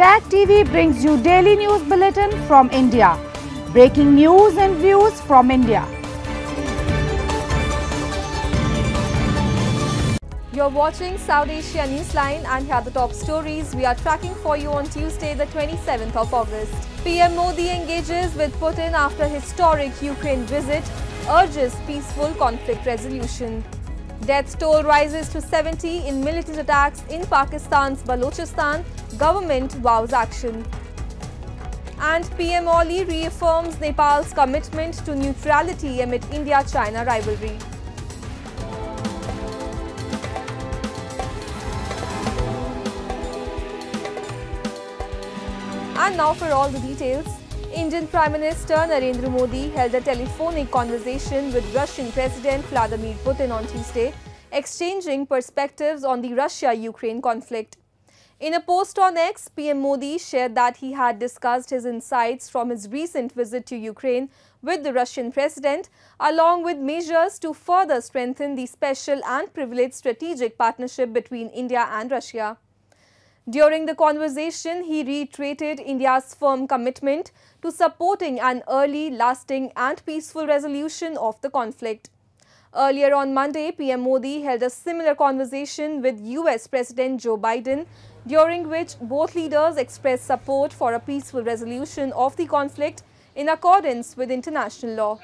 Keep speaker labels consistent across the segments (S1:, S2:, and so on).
S1: Tag TV brings you daily news bulletin from India. Breaking news and views from India. You're watching South Asia Newsline and here are the top stories we are tracking for you on Tuesday the 27th of August. PM Modi engages with Putin after historic Ukraine visit, urges peaceful conflict resolution. Death toll rises to 70 in militant attacks in Pakistan's Balochistan. Government vows action. And PM Oli reaffirms Nepal's commitment to neutrality amid India-China rivalry. And now for all the details. Indian Prime Minister Narendra Modi held a telephonic conversation with Russian President Vladimir Putin on Tuesday, exchanging perspectives on the Russia-Ukraine conflict. In a post on X, PM Modi shared that he had discussed his insights from his recent visit to Ukraine with the Russian president, along with measures to further strengthen the special and privileged strategic partnership between India and Russia. During the conversation, he reiterated India's firm commitment to supporting an early, lasting and peaceful resolution of the conflict. Earlier on Monday, PM Modi held a similar conversation with US President Joe Biden, during which both leaders expressed support for a peaceful resolution of the conflict in accordance with international law.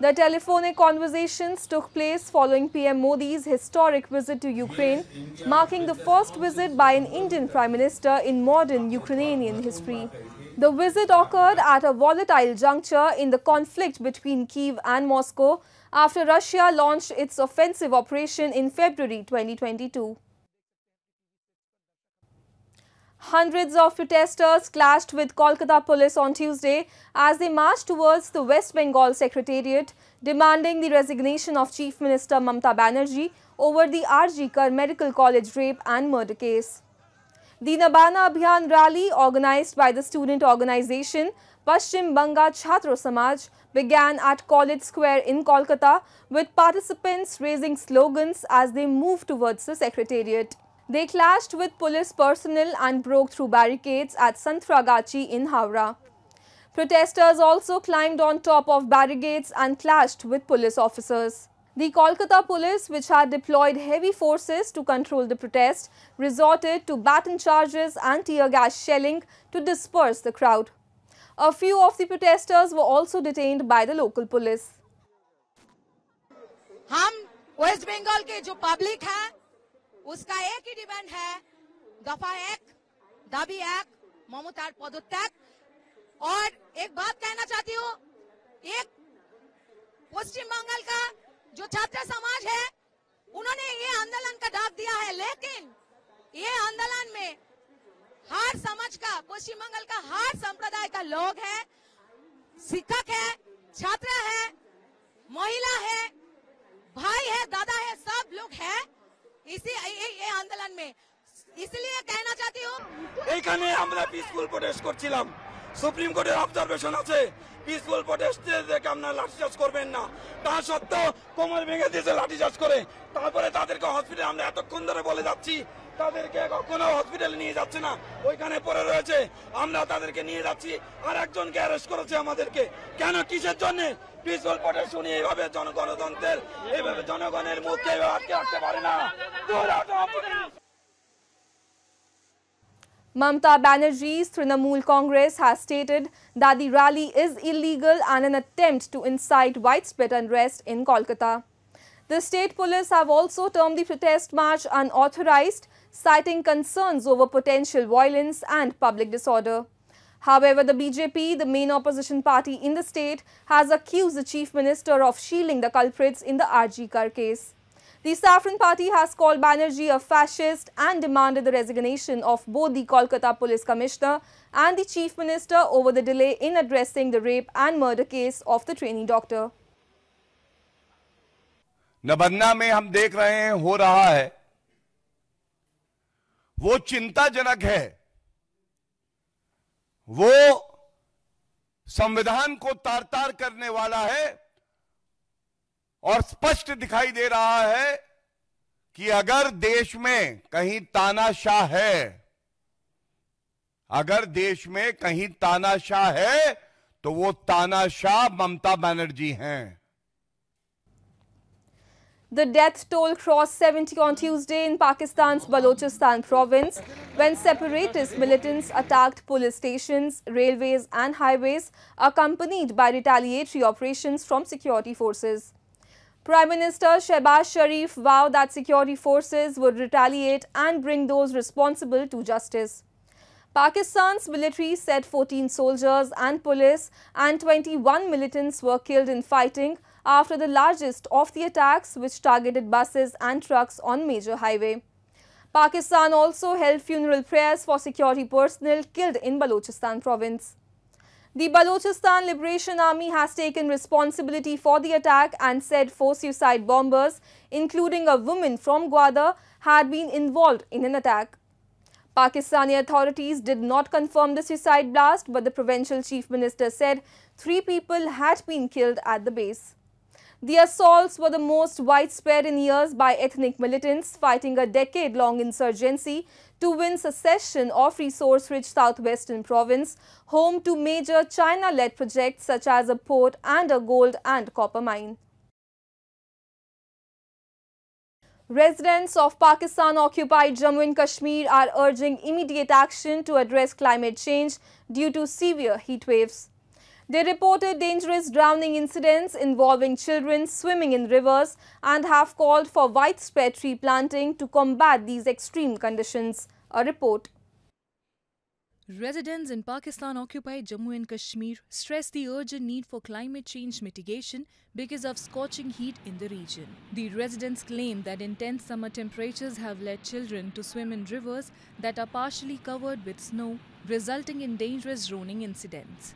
S1: The telephonic conversations took place following PM Modi's historic visit to Ukraine, marking the first visit by an Indian Prime Minister in modern Ukrainian history. The visit occurred at a volatile juncture in the conflict between Kiev and Moscow after Russia launched its offensive operation in February 2022. Hundreds of protesters clashed with Kolkata police on Tuesday as they marched towards the West Bengal Secretariat demanding the resignation of Chief Minister Mamta Banerjee over the R.G. Kar Medical College rape and murder case. The Nabana Abhiyan rally organized by the student organization Pashchim Banga Chhatra Samaj began at College Square in Kolkata with participants raising slogans as they moved towards the Secretariat. They clashed with police personnel and broke through barricades at Santragachi in Howrah. Protesters also climbed on top of barricades and clashed with police officers. The Kolkata police, which had deployed heavy forces to control the protest, resorted to baton charges and tear gas shelling to disperse the crowd. A few of the protesters were also detained by the local police. हम वेस्ट बंगाल के जो public है उसका एक ही demand है दफा एक दाबी एक ममता पदोत्याग और एक बात कहना चाहती हूँ एक पश्चिम बंगाल का जो छात्र समाज है उन्होंने ये आंदोलन का डाक दिया है लेकिन ये आंदोलन में हर समाज का पश्चिम बंगाल का हर संप्रदाय का लोग है शिक्षक है छात्र है महिला है भाई है दादा है सब लोग है इसी संविधान মে इसलिए कहना चाहती हूँ এইখানে আমরা পিসফুল প্রোটেস্ট করছিলাম সুপ্রিম কোর্টের অবজারভেশন আছে পিসফুল প্রোটেস্টদেরকে আপনারা চার্জ করবেন না তা সত্ত্বেও কোমর ভেঙে দিয়েছে চার্জ করে তারপরে তাদেরকে হসপিটালে আমরা এতক্ষণ ধরে বলে যাচ্ছি তাদেরকে কখনো হসপিটালে নিয়ে যাচ্ছে না ওইখানে পড়ে রয়েছে আমরা তাদেরকে নিয়ে যাচ্ছি আর একজনকে অ্যারেস্ট করেছে আমাদেরকে কেন কিসের জন্য পিসফুল প্রোটেস্ট শুনি এইভাবে জনগণতন্ত্রের এইভাবে জনগণের মুখকে আটকে রাখতে পারে না Mamta Banerjee's Trinamool Congress has stated that the rally is illegal and an attempt to incite widespread unrest in Kolkata. The state police have also termed the protest march unauthorized, citing concerns over potential violence and public disorder. However, the BJP, the main opposition party in the state, has accused the chief minister of shielding the culprits in the Kar case. The Saffron Party has called Banerjee a fascist and demanded the resignation of both the Kolkata Police Commissioner and the Chief Minister over the delay in addressing the rape and murder case of the trainee doctor. Nabanna में हम देख रहे हैं हो रहा है वो चिंताजनक है वो संविधान को तार तार करने वाला है और स्पष्ट दिखाई दे रहा है कि अगर देश में कहीं तानाशाह है अगर देश में कहीं तानाशाह है तो वो तानाशाह ममता बनर्जी हैं The death toll crossed 70 on Tuesday in Pakistan's Balochistan province when separatist militants attacked police stations, railways and highways accompanied by retaliatory operations from security forces. Prime Minister Shehbaz Sharif vowed that security forces would retaliate and bring those responsible to justice. Pakistan's military said 14 soldiers and police and 21 militants were killed in fighting after the largest of the attacks which targeted buses and trucks on major highway. Pakistan also held funeral prayers for security personnel killed in Balochistan province. The Balochistan Liberation Army has taken responsibility for the attack and said four suicide bombers, including a woman from Gwadar, had been involved in an attack. Pakistani authorities did not confirm the suicide blast, but the provincial chief minister said three people had been killed at the base. The assaults were the most widespread in years by ethnic militants fighting a decade-long insurgency to win secession of resource-rich southwestern province, home to major China-led projects such as a port and a gold and copper mine. Residents of Pakistan-occupied Jammu and Kashmir are urging immediate action to address climate change due to severe heat waves. They reported dangerous drowning incidents involving children swimming in rivers and have called for widespread tree planting to combat these extreme conditions. A report. Residents in Pakistan-occupied Jammu and Kashmir stress the urgent need for climate change mitigation because of scorching heat in the region. The residents claim that intense summer temperatures have led children to swim in rivers that are partially covered with snow, resulting in dangerous drowning incidents.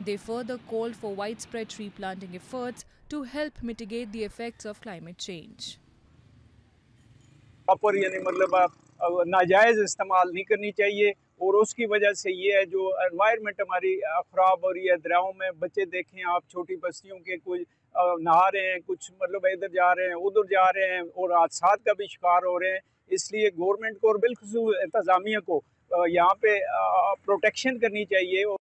S1: They further called for widespread tree planting efforts to help mitigate the effects of climate change. Proper यानी मतलब नाजायज़ इस्तेमाल नहीं करनी चाहिए और उसकी वजह से ये है जो एनवायरनमेंट हमारी ख़राब हो रही है दरियाओं में बच्चे देखें आप छोटी बस्तियों के कुछ नहा रहे हैं कुछ मतलब इधर जा रहे हैं उधर जा रहे हैं और हादसा का भी शिकार हो रहे हैं इसलिए गवर्नमेंट को और बिलखसूस इंतज़ामिया को यहाँ पे प्रोटेक्शन करनी चाहिए और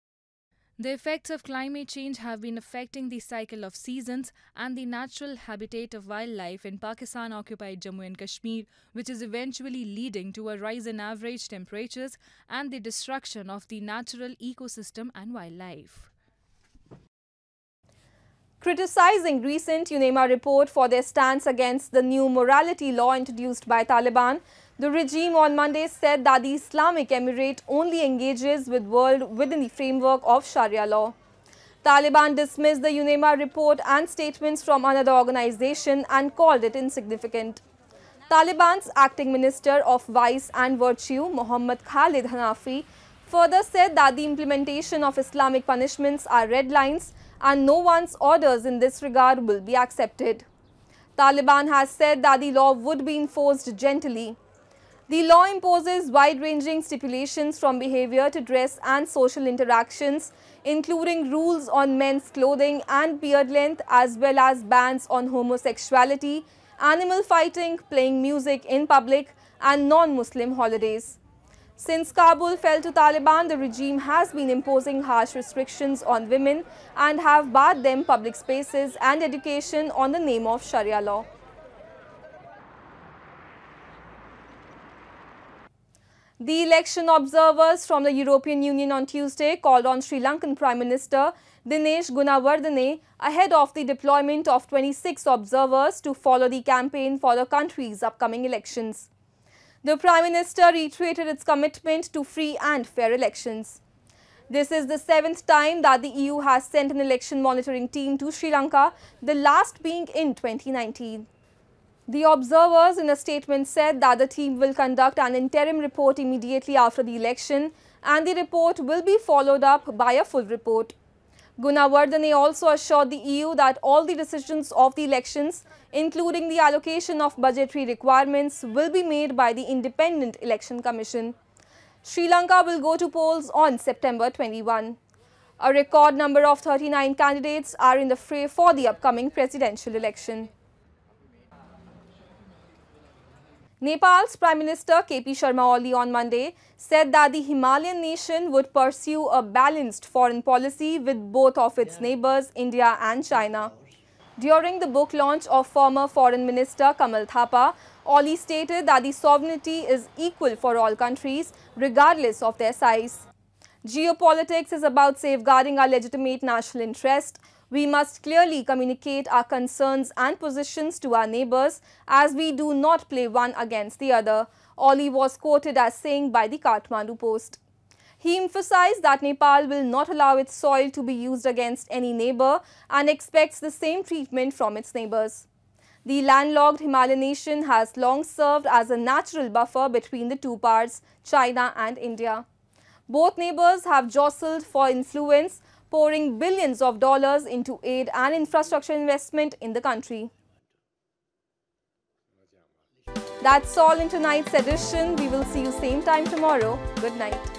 S1: The effects of climate change have been affecting the cycle of seasons and the natural habitat of wildlife in Pakistan occupied Jammu and Kashmir, which is eventually leading to a rise in average temperatures and the destruction of the natural ecosystem and wildlife criticizing recent UNEMA report for their stance against the new morality law introduced by Taliban. The regime on Monday said that the Islamic Emirate only engages with world within the framework of Sharia law. Taliban dismissed the UNEMA report and statements from another organization and called it insignificant. Taliban's acting minister of vice and virtue, Muhammad Khalid Hanafi, further said that the implementation of Islamic punishments are red lines and no one's orders in this regard will be accepted. Taliban has said that the law would be enforced gently. The law imposes wide-ranging stipulations from behavior to dress and social interactions, including rules on men's clothing and beard length as well as bans on homosexuality, animal fighting, playing music in public and non-Muslim holidays. Since Kabul fell to Taliban, the regime has been imposing harsh restrictions on women and have barred them public spaces and education on the name of Sharia law. The election observers from the European Union on Tuesday called on Sri Lankan Prime Minister Dinesh Gunawardene ahead of the deployment of 26 observers to follow the campaign for the country's upcoming elections. The Prime Minister reiterated its commitment to free and fair elections. This is the seventh time that the EU has sent an election monitoring team to Sri Lanka, the last being in 2019. The observers in a statement said that the team will conduct an interim report immediately after the election and the report will be followed up by a full report. Gunawardene also assured the EU that all the decisions of the elections, including the allocation of budgetary requirements, will be made by the Independent Election Commission. Sri Lanka will go to polls on September 21. A record number of 39 candidates are in the fray for the upcoming presidential election. Nepal's Prime Minister KP Sharma Oli on Monday said that the Himalayan nation would pursue a balanced foreign policy with both of its neighbors, India and China. During the book launch of former Foreign Minister Kamal Thapa, Oli stated that the sovereignty is equal for all countries, regardless of their size. Geopolitics is about safeguarding our legitimate national interest we must clearly communicate our concerns and positions to our neighbours as we do not play one against the other, Oli was quoted as saying by the Kathmandu Post. He emphasized that Nepal will not allow its soil to be used against any neighbor and expects the same treatment from its neighbors. The landlocked Himalayan nation has long served as a natural buffer between the two parts, China and India. Both neighbors have jostled for influence pouring billions of dollars into aid and infrastructure investment in the country. That's all in tonight's edition. We will see you same time tomorrow. Good night.